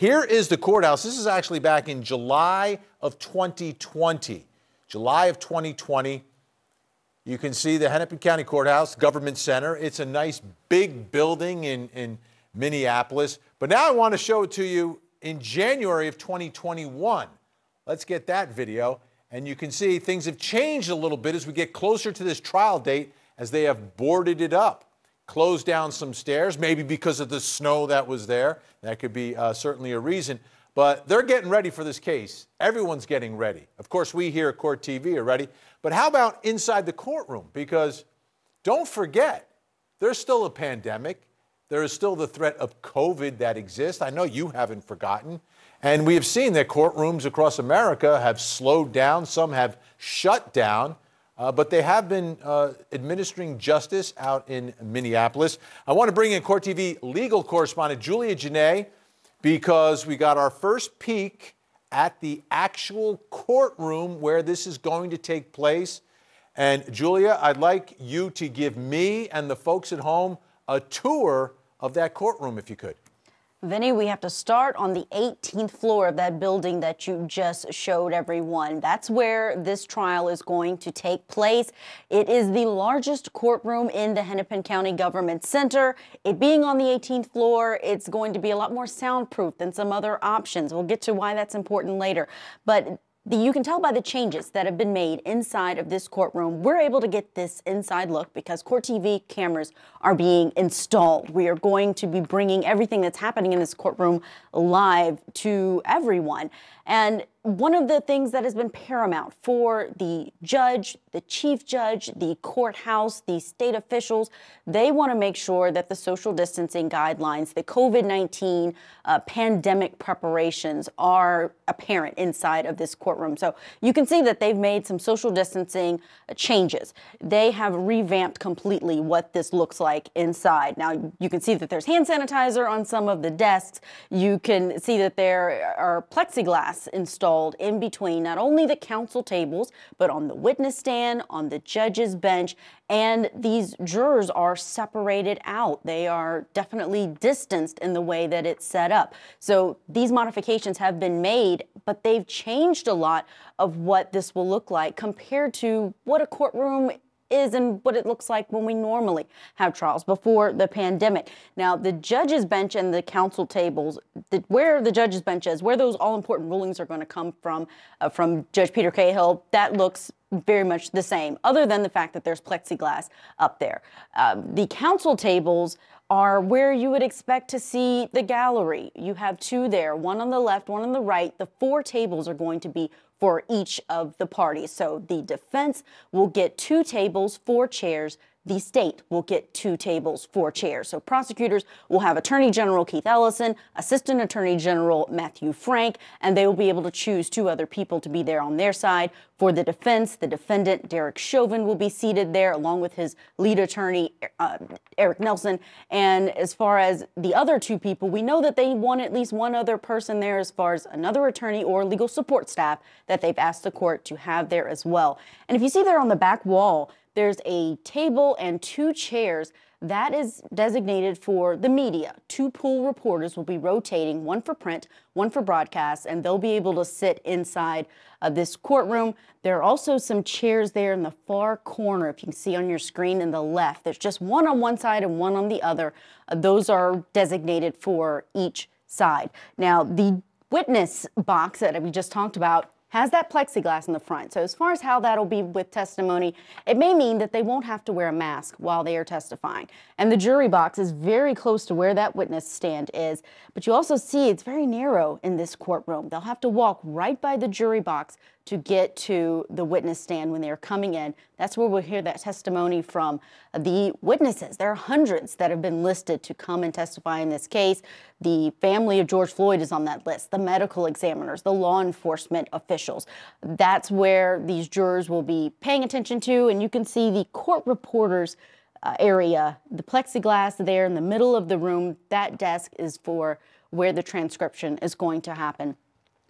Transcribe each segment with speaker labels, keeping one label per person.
Speaker 1: Here is the courthouse. This is actually back in July of 2020. July of 2020. You can see the Hennepin County Courthouse, Government Center. It's a nice big building in, in Minneapolis. But now I want to show it to you in January of 2021. Let's get that video. And you can see things have changed a little bit as we get closer to this trial date as they have boarded it up closed down some stairs, maybe because of the snow that was there. That could be uh, certainly a reason. But they're getting ready for this case. Everyone's getting ready. Of course, we here at Court TV are ready. But how about inside the courtroom? Because don't forget, there's still a pandemic. There is still the threat of COVID that exists. I know you haven't forgotten. And we have seen that courtrooms across America have slowed down, some have shut down. Uh, but they have been uh, administering justice out in Minneapolis. I want to bring in Court TV legal correspondent Julia Janae because we got our first peek at the actual courtroom where this is going to take place. And Julia, I'd like you to give me and the folks at home a tour of that courtroom if you could.
Speaker 2: Vinny, we have to start on the 18th floor of that building that you just showed everyone. That's where this trial is going to take place. It is the largest courtroom in the Hennepin County Government Center. It being on the 18th floor, it's going to be a lot more soundproof than some other options. We'll get to why that's important later. But you can tell by the changes that have been made inside of this courtroom. We're able to get this inside look because Court TV cameras are being installed. We are going to be bringing everything that's happening in this courtroom live to everyone. And one of the things that has been paramount for the judge, the chief judge, the courthouse, the state officials, they want to make sure that the social distancing guidelines, the COVID 19 uh, pandemic preparations are apparent inside of this courtroom. So you can see that they've made some social distancing uh, changes. They have revamped completely what this looks like inside. Now you can see that there's hand sanitizer on some of the desks. You can see that there are plexiglass installed installed in between not only the council tables, but on the witness stand, on the judge's bench, and these jurors are separated out. They are definitely distanced in the way that it's set up. So these modifications have been made, but they've changed a lot of what this will look like compared to what a courtroom is and what it looks like when we normally have trials before the pandemic. Now, the judge's bench and the council tables, the, where the judge's bench is, where those all important rulings are going to come from, uh, from Judge Peter Cahill, that looks very much the same, other than the fact that there's plexiglass up there. Um, the council tables are where you would expect to see the gallery. You have two there, one on the left, one on the right. The four tables are going to be for each of the parties. So the defense will get two tables, four chairs, the state will get two tables, four chairs. So prosecutors will have Attorney General Keith Ellison, Assistant Attorney General Matthew Frank, and they will be able to choose two other people to be there on their side. For the defense, the defendant, Derek Chauvin, will be seated there along with his lead attorney, uh, Eric Nelson. And as far as the other two people, we know that they want at least one other person there as far as another attorney or legal support staff that they've asked the court to have there as well. And if you see there on the back wall, there's a table and two chairs that is designated for the media. Two pool reporters will be rotating, one for print, one for broadcast, and they'll be able to sit inside of this courtroom. There are also some chairs there in the far corner, if you can see on your screen in the left. There's just one on one side and one on the other. Uh, those are designated for each side. Now, the witness box that we just talked about has that plexiglass in the front. So as far as how that'll be with testimony, it may mean that they won't have to wear a mask while they are testifying. And the jury box is very close to where that witness stand is. But you also see it's very narrow in this courtroom. They'll have to walk right by the jury box to get to the witness stand when they're coming in. That's where we'll hear that testimony from the witnesses. There are hundreds that have been listed to come and testify in this case. The family of George Floyd is on that list, the medical examiners, the law enforcement officials. That's where these jurors will be paying attention to, and you can see the court reporters. Uh, area, the plexiglass there in the middle of the room, that desk is for where the transcription is going to happen.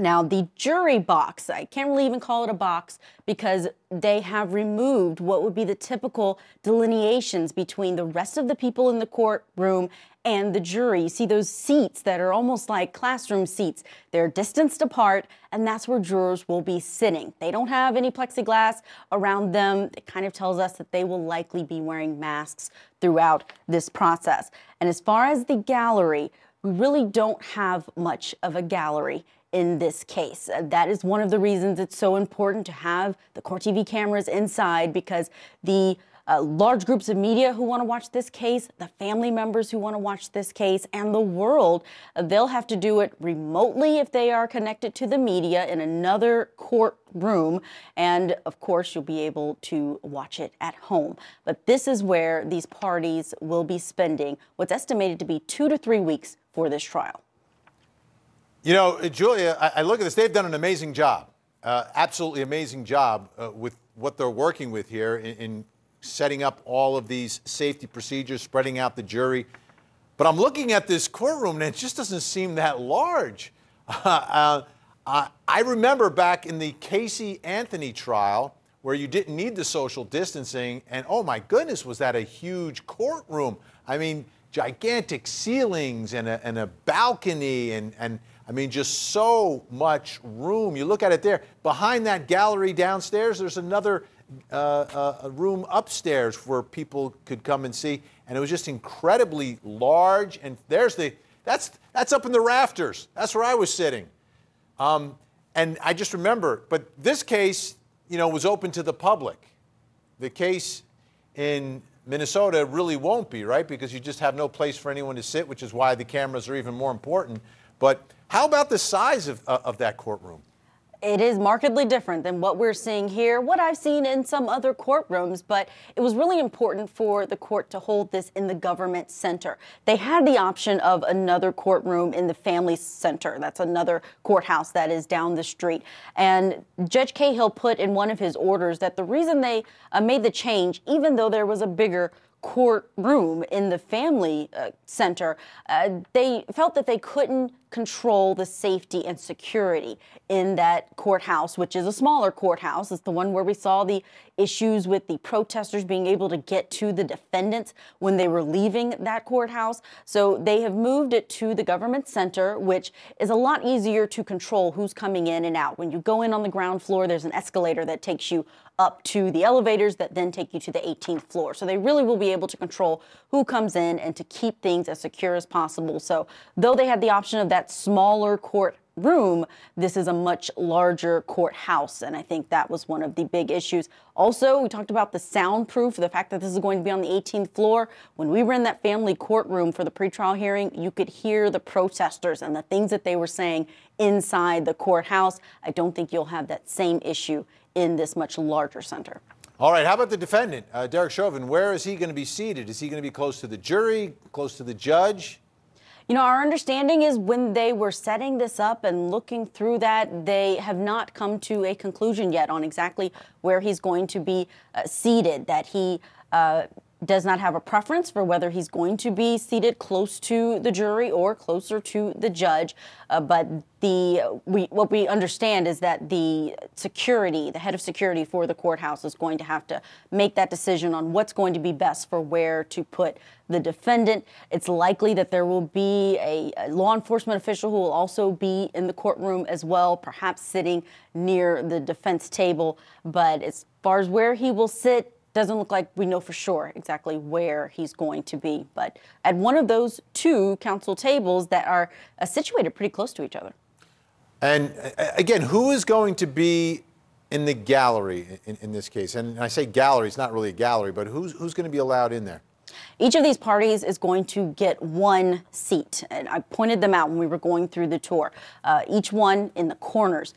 Speaker 2: Now the jury box, I can't really even call it a box because they have removed what would be the typical delineations between the rest of the people in the courtroom and the jury. You see those seats that are almost like classroom seats. They're distanced apart, and that's where jurors will be sitting. They don't have any plexiglass around them. It kind of tells us that they will likely be wearing masks throughout this process. And as far as the gallery, we really don't have much of a gallery in this case. Uh, that is one of the reasons it's so important to have the Court TV cameras inside because the uh, large groups of media who want to watch this case, the family members who want to watch this case, and the world. Uh, they'll have to do it remotely if they are connected to the media in another courtroom. And of course, you'll be able to watch it at home. But this is where these parties will be spending what's estimated to be two to three weeks for this trial.
Speaker 1: You know, Julia, I, I look at this. They've done an amazing job, uh, absolutely amazing job uh, with what they're working with here in, in setting up all of these safety procedures, spreading out the jury. But I'm looking at this courtroom, and it just doesn't seem that large. Uh, uh, I remember back in the Casey Anthony trial where you didn't need the social distancing, and oh my goodness, was that a huge courtroom? I mean, gigantic ceilings and a, and a balcony and, and I mean, just so much room. You look at it there. Behind that gallery downstairs, there's another uh, uh, room upstairs where people could come and see. And it was just incredibly large. And there's the, that's, that's up in the rafters. That's where I was sitting. Um, and I just remember, but this case, you know, was open to the public. The case in Minnesota really won't be, right? Because you just have no place for anyone to sit, which is why the cameras are even more important. But how about the size of, uh, of that courtroom?
Speaker 2: It is markedly different than what we're seeing here, what I've seen in some other courtrooms, but it was really important for the court to hold this in the government center. They had the option of another courtroom in the family center. That's another courthouse that is down the street. And Judge Cahill put in one of his orders that the reason they uh, made the change, even though there was a bigger courtroom in the family uh, center, uh, they felt that they couldn't control the safety and security in that courthouse, which is a smaller courthouse. It's the one where we saw the issues with the protesters being able to get to the defendants when they were leaving that courthouse. So they have moved it to the government center, which is a lot easier to control who's coming in and out. When you go in on the ground floor, there's an escalator that takes you up to the elevators that then take you to the 18th floor. So they really will be able to control who comes in and to keep things as secure as possible. So though they had the option of that that smaller court room, this is a much larger courthouse. And I think that was one of the big issues. Also, we talked about the soundproof, the fact that this is going to be on the 18th floor. When we were in that family courtroom for the pretrial hearing, you could hear the protesters and the things that they were saying inside the courthouse. I don't think you'll have that same issue in this much larger center.
Speaker 1: All right, how about the defendant, uh, Derek Chauvin? Where is he going to be seated? Is he going to be close to the jury, close to the judge?
Speaker 2: You know, our understanding is when they were setting this up and looking through that, they have not come to a conclusion yet on exactly where he's going to be uh, seated, that he. Uh, does not have a preference for whether he's going to be seated close to the jury or closer to the judge. Uh, but the we, what we understand is that the security, the head of security for the courthouse, is going to have to make that decision on what's going to be best for where to put the defendant. It's likely that there will be a, a law enforcement official who will also be in the courtroom as well, perhaps sitting near the defense table. But as far as where he will sit, doesn't look like we know for sure exactly where he's going to be, but at one of those two council tables that are uh, situated pretty close to each
Speaker 1: other. And uh, uh, again, who is going to be in the gallery in, in this case? And I say gallery, it's not really a gallery, but who's, who's going to be allowed in there?
Speaker 2: Each of these parties is going to get one seat, and I pointed them out when we were going through the tour. Uh, each one in the corners.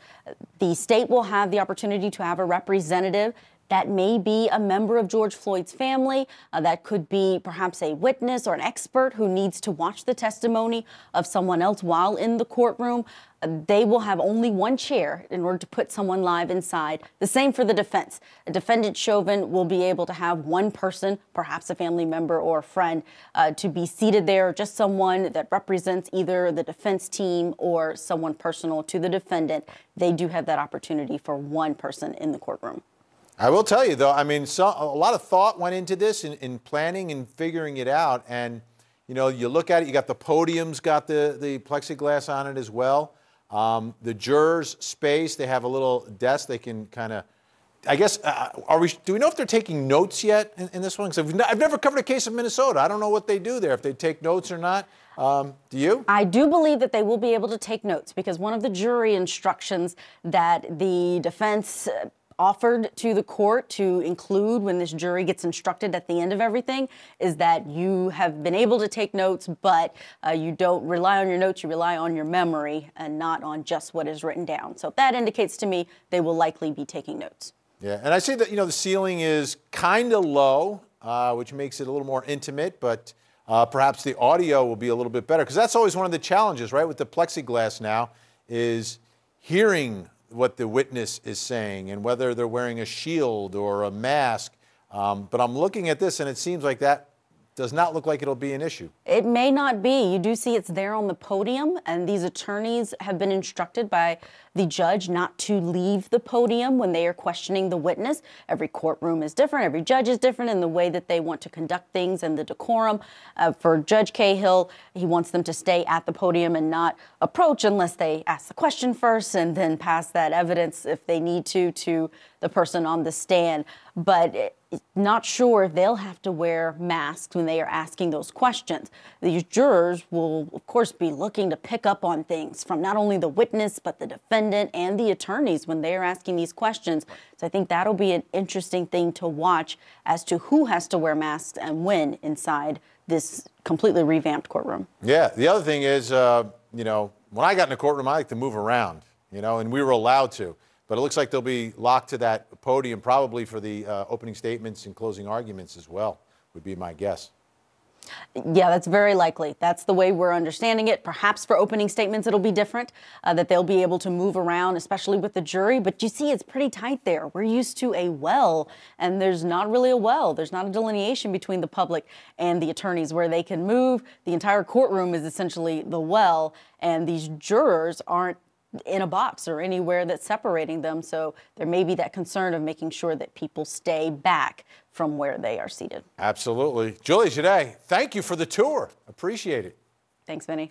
Speaker 2: The state will have the opportunity to have a representative that may be a member of George Floyd's family, uh, that could be perhaps a witness or an expert who needs to watch the testimony of someone else while in the courtroom. Uh, they will have only one chair in order to put someone live inside. The same for the defense. A defendant Chauvin will be able to have one person, perhaps a family member or a friend, uh, to be seated there, just someone that represents either the defense team or someone personal to the defendant. They do have that opportunity for one person in the courtroom.
Speaker 1: I will tell you though, I mean, so, a lot of thought went into this in, in planning and figuring it out. And, you know, you look at it, you got the podiums, got the, the plexiglass on it as well. Um, the jurors' space, they have a little desk they can kind of, I guess, uh, are we, do we know if they're taking notes yet in, in this one? Because I've never covered a case in Minnesota. I don't know what they do there, if they take notes or not. Um, do you?
Speaker 2: I do believe that they will be able to take notes because one of the jury instructions that the defense offered to the court to include when this jury gets instructed at the end of everything is that you have been able to take notes, but uh, you don't rely on your notes, you rely on your memory and not on just what is written down. So that indicates to me they will likely be taking notes.
Speaker 1: Yeah, and I see that, you know, the ceiling is kind of low, uh, which makes it a little more intimate, but uh, perhaps the audio will be a little bit better because that's always one of the challenges, right, with the plexiglass now is hearing what the witness is saying and whether they're wearing a shield or a mask. Um, but I'm looking at this and it seems like that does not look like it'll be an issue.
Speaker 2: It may not be. You do see it's there on the podium, and these attorneys have been instructed by the judge not to leave the podium when they are questioning the witness. Every courtroom is different, every judge is different in the way that they want to conduct things and the decorum. Uh, for Judge Cahill, he wants them to stay at the podium and not approach unless they ask the question first and then pass that evidence if they need to to the person on the stand. But it, not sure if they'll have to wear masks when they are asking those questions. These jurors will, of course, be looking to pick up on things from not only the witness, but the defendant and the attorneys when they are asking these questions. So I think that'll be an interesting thing to watch as to who has to wear masks and when inside this completely revamped courtroom.
Speaker 1: Yeah. The other thing is, uh, you know, when I got in the courtroom, I like to move around, you know, and we were allowed to. But it looks like they'll be locked to that podium probably for the uh, opening statements and closing arguments as well, would be my guess.
Speaker 2: Yeah, that's very likely. That's the way we're understanding it. Perhaps for opening statements, it'll be different, uh, that they'll be able to move around, especially with the jury. But you see, it's pretty tight there. We're used to a well, and there's not really a well. There's not a delineation between the public and the attorneys where they can move. The entire courtroom is essentially the well, and these jurors aren't in a box or anywhere that's separating them. So there may be that concern of making sure that people stay back from where they are seated.
Speaker 1: Absolutely. Julie Jade, thank you for the tour. Appreciate it.
Speaker 2: Thanks, Vinny.